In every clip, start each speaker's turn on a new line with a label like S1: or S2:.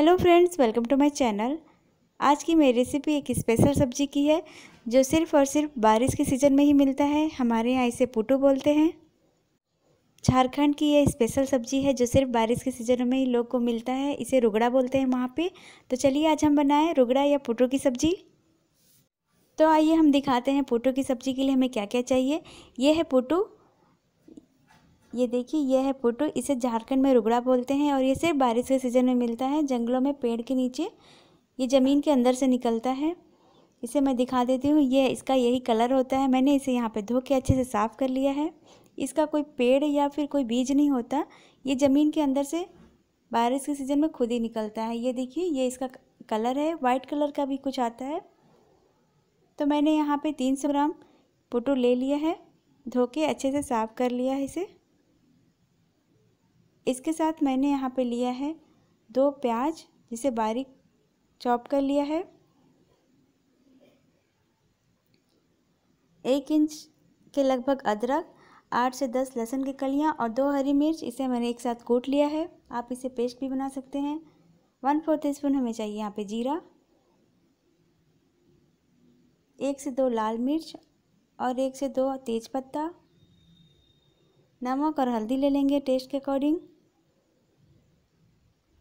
S1: hello friends welcome to my channel आज की मेरी रेसिपी एक स्पेशल सब्जी की है जो सिर्फ़ और सिर्फ बारिश के सीज़न में ही मिलता है हमारे यहाँ इसे पुटू बोलते हैं झारखंड की यह स्पेशल सब्जी है जो सिर्फ बारिश के सीज़न में ही लोग को मिलता है इसे रुगड़ा बोलते हैं वहाँ पे तो चलिए आज हम बनाएँ रुगड़ा या पुटू की सब्ज़ी तो आइए हम दिखाते हैं पुटू की सब्ज़ी के लिए हमें क्या क्या चाहिए यह है पुटू ये देखिए यह है पोटो इसे झारखंड में रुगड़ा बोलते हैं और ये सिर्फ बारिश के सीज़न में मिलता है जंगलों में पेड़ के नीचे ये ज़मीन के अंदर से निकलता है इसे मैं दिखा देती हूँ ये इसका यही कलर होता है मैंने इसे यहाँ पे धो के अच्छे से साफ़ कर लिया है इसका कोई पेड़ या फिर कोई बीज नहीं होता ये ज़मीन के अंदर से बारिश के सीज़न में खुद ही निकलता है ये देखिए ये इसका कलर है वाइट कलर का भी कुछ आता है तो मैंने यहाँ पे सौ ग्राम पुटो ले लिया है धो के अच्छे से साफ़ कर लिया है इसे इसके साथ मैंने यहाँ पे लिया है दो प्याज जिसे बारीक चॉप कर लिया है एक इंच के लगभग अदरक आठ से दस लहसुन की कलियाँ और दो हरी मिर्च इसे मैंने एक साथ कूट लिया है आप इसे पेस्ट भी बना सकते हैं वन फोर टी स्पून हमें चाहिए यहाँ पे जीरा एक से दो लाल मिर्च और एक से दो तेज पत्ता नमक और हल्दी ले लेंगे टेस्ट के अकॉर्डिंग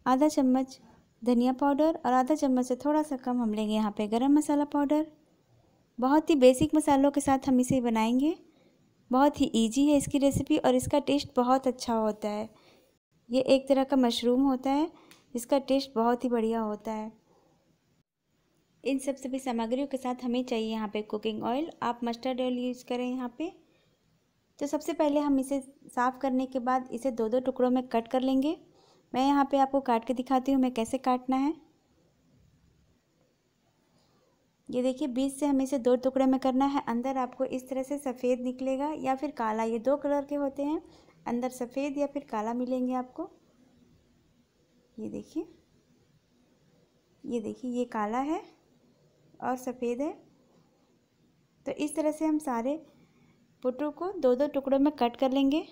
S1: आधा चम्मच धनिया पाउडर और आधा चम्मच से थोड़ा सा कम हम लेंगे यहाँ पे गरम मसाला पाउडर बहुत ही बेसिक मसालों के साथ हम इसे बनाएंगे बहुत ही इजी है इसकी रेसिपी और इसका टेस्ट बहुत अच्छा होता है ये एक तरह का मशरूम होता है इसका टेस्ट बहुत ही बढ़िया होता है इन सब सभी सामग्रियों के साथ हमें चाहिए यहाँ पे कुकिंग ऑयल आप मस्टर्ड ऑयल यूज़ करें यहाँ पे तो सबसे पहले हम इसे साफ़ करने के बाद इसे दो दो टुकड़ों में कट कर लेंगे मैं यहाँ पे आपको काट के दिखाती हूँ मैं कैसे काटना है ये देखिए बीच से हमें इसे दो टुकड़े में करना है अंदर आपको इस तरह से सफ़ेद निकलेगा या फिर काला ये दो कलर के होते हैं अंदर सफ़ेद या फिर काला मिलेंगे आपको ये देखिए ये देखिए ये काला है और सफ़ेद है तो इस तरह से हम सारे पुटों को दो दो टुकड़ों में कट कर लेंगे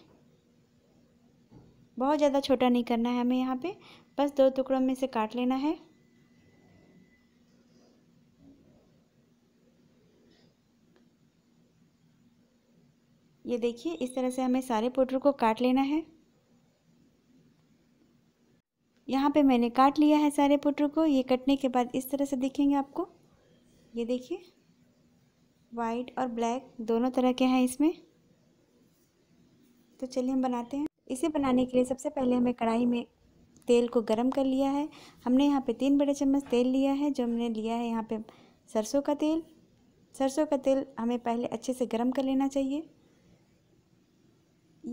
S1: बहुत ज़्यादा छोटा नहीं करना है हमें यहाँ पे बस दो टुकड़ों में से काट लेना है ये देखिए इस तरह से हमें सारे पोटर को काट लेना है यहाँ पे मैंने काट लिया है सारे पोटर को ये कटने के बाद इस तरह से दिखेंगे आपको ये देखिए वाइट और ब्लैक दोनों तरह के हैं इसमें तो चलिए हम बनाते हैं इसे बनाने के लिए सबसे पहले हमें कढ़ाई में तेल को गरम कर लिया है हमने यहाँ पे तीन बड़े चम्मच तेल लिया है जो हमने लिया है यहाँ पे सरसों का तेल सरसों का तेल हमें पहले अच्छे से गरम कर लेना चाहिए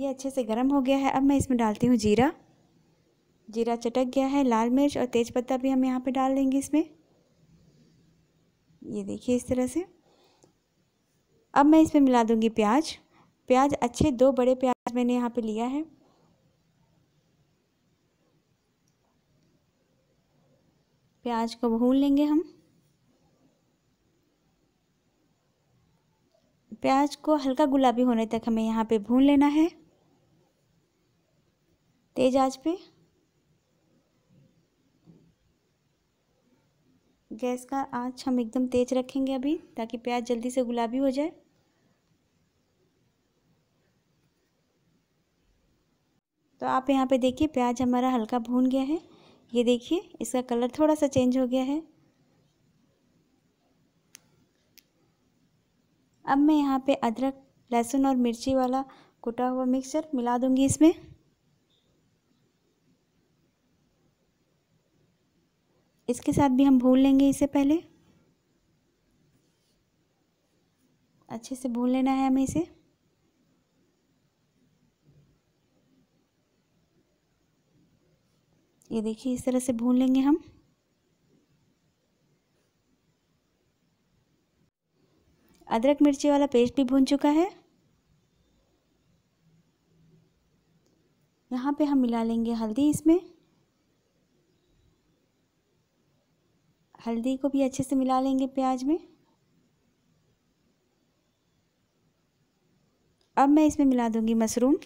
S1: ये अच्छे से गरम हो गया है अब मैं इसमें डालती हूँ जीरा जीरा चटक गया है लाल मिर्च और तेज़पत्ता भी हम यहाँ पे डाल देंगे इसमें ये देखिए इस तरह से अब मैं इसमें मिला दूँगी प्याज प्याज अच्छे दो बड़े प्याज मैंने यहाँ पर लिया है प्याज को भून लेंगे हम प्याज को हल्का गुलाबी होने तक हमें यहाँ पे भून लेना है तेज आंच पे गैस का आंच हम एकदम तेज रखेंगे अभी ताकि प्याज जल्दी से गुलाबी हो जाए तो आप यहाँ पे देखिए प्याज हमारा हल्का भून गया है ये देखिए इसका कलर थोड़ा सा चेंज हो गया है अब मैं यहाँ पे अदरक लहसुन और मिर्ची वाला कुटा हुआ मिक्सचर मिला दूँगी इसमें इसके साथ भी हम भून लेंगे इसे पहले अच्छे से भून लेना है हमें इसे ये देखिए इस तरह से भून लेंगे हम अदरक मिर्ची वाला पेस्ट भी भून चुका है यहाँ पे हम मिला लेंगे हल्दी इसमें हल्दी को भी अच्छे से मिला लेंगे प्याज में अब मैं इसमें मिला दूँगी मशरूम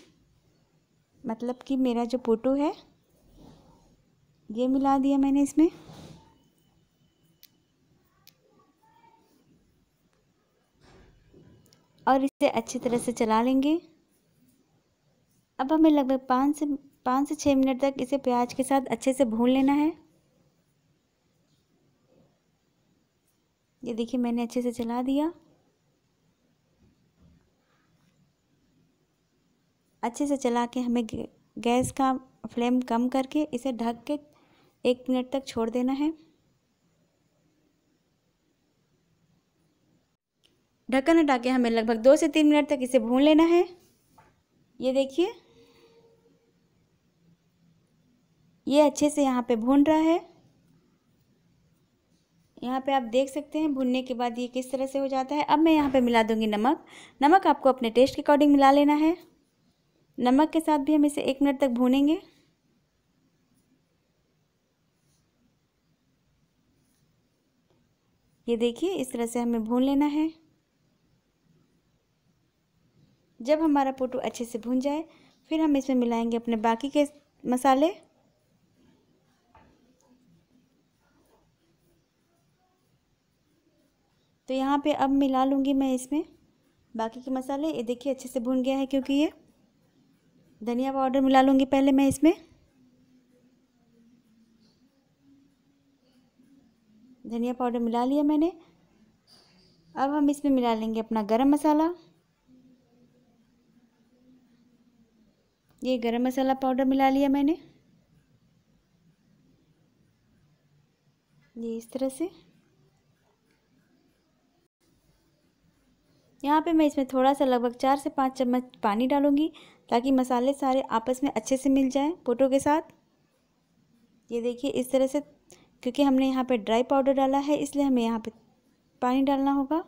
S1: मतलब कि मेरा जो पोटो है ये मिला दिया मैंने इसमें और इसे अच्छी तरह से चला लेंगे अब हमें लगभग पाँच से पाँच से छः मिनट तक इसे प्याज के साथ अच्छे से भून लेना है ये देखिए मैंने अच्छे से चला दिया अच्छे से चला के हमें गैस का फ्लेम कम करके इसे ढक के एक मिनट तक छोड़ देना है ढक्कन हटा के हमें लगभग दो से तीन मिनट तक इसे भून लेना है ये देखिए ये अच्छे से यहाँ पे भून रहा है यहाँ पे आप देख सकते हैं भुनने के बाद ये किस तरह से हो जाता है अब मैं यहाँ पे मिला दूंगी नमक नमक आपको अपने टेस्ट के अकॉर्डिंग मिला लेना है नमक के साथ भी हम इसे एक मिनट तक भूनेंगे ये देखिए इस तरह से हमें भून लेना है जब हमारा पोटू अच्छे से भून जाए फिर हम इसमें मिलाएंगे अपने बाकी के मसाले तो यहाँ पे अब मिला लूँगी मैं इसमें बाकी के मसाले ये देखिए अच्छे से भून गया है क्योंकि ये धनिया पाउडर मिला लूँगी पहले मैं इसमें धनिया पाउडर मिला लिया मैंने अब हम इसमें मिला लेंगे अपना गरम मसाला ये गरम मसाला पाउडर मिला लिया मैंने ये इस तरह से यहाँ पे मैं इसमें थोड़ा सा लगभग चार से पाँच चम्मच पानी डालूँगी ताकि मसाले सारे आपस में अच्छे से मिल जाएं पोटो के साथ ये देखिए इस तरह से क्योंकि हमने यहाँ पे ड्राई पाउडर डाला है इसलिए हमें यहाँ पे पानी डालना होगा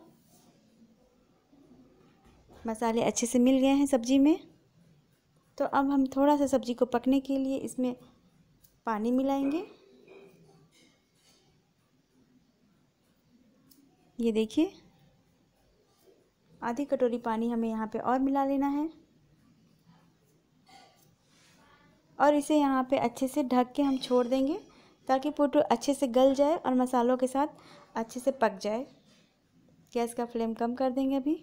S1: मसाले अच्छे से मिल गए हैं सब्ज़ी में तो अब हम थोड़ा सा सब्ज़ी को पकने के लिए इसमें पानी मिलाएंगे ये देखिए आधी कटोरी पानी हमें यहाँ पे और मिला लेना है और इसे यहाँ पे अच्छे से ढक के हम छोड़ देंगे ताकि पोटो अच्छे से गल जाए और मसालों के साथ अच्छे से पक जाए गैस का फ्लेम कम कर देंगे अभी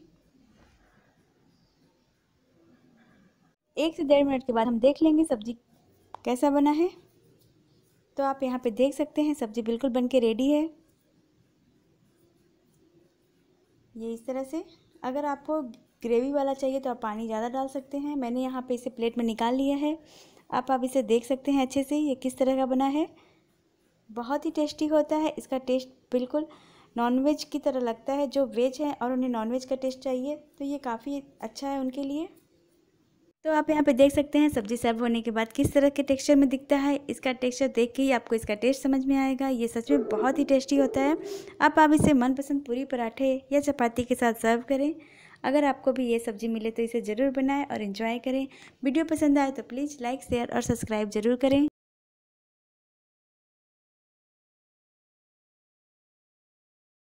S1: एक से डेढ़ मिनट के बाद हम देख लेंगे सब्ज़ी कैसा बना है तो आप यहाँ पे देख सकते हैं सब्ज़ी बिल्कुल बन के रेडी है ये इस तरह से अगर आपको ग्रेवी वाला चाहिए तो आप पानी ज़्यादा डाल सकते हैं मैंने यहाँ पे इसे प्लेट में निकाल लिया है आप अब इसे देख सकते हैं अच्छे से ये किस तरह का बना है बहुत ही टेस्टी होता है इसका टेस्ट बिल्कुल नॉनवेज की तरह लगता है जो वेज है और उन्हें नॉनवेज का टेस्ट चाहिए तो ये काफ़ी अच्छा है उनके लिए तो आप यहाँ पे देख सकते हैं सब्जी सर्व होने के बाद किस तरह के टेक्सचर में दिखता है इसका टेक्सचर देख के ही आपको इसका टेस्ट समझ में आएगा ये सच में बहुत ही टेस्टी होता है अब आप इसे मनपसंद पूरी पराठे या चपाती के साथ सर्व करें अगर आपको भी ये सब्ज़ी मिले तो इसे ज़रूर बनाएं और इन्जॉय करें वीडियो पसंद आए तो प्लीज़ लाइक शेयर और सब्सक्राइब ज़रूर करें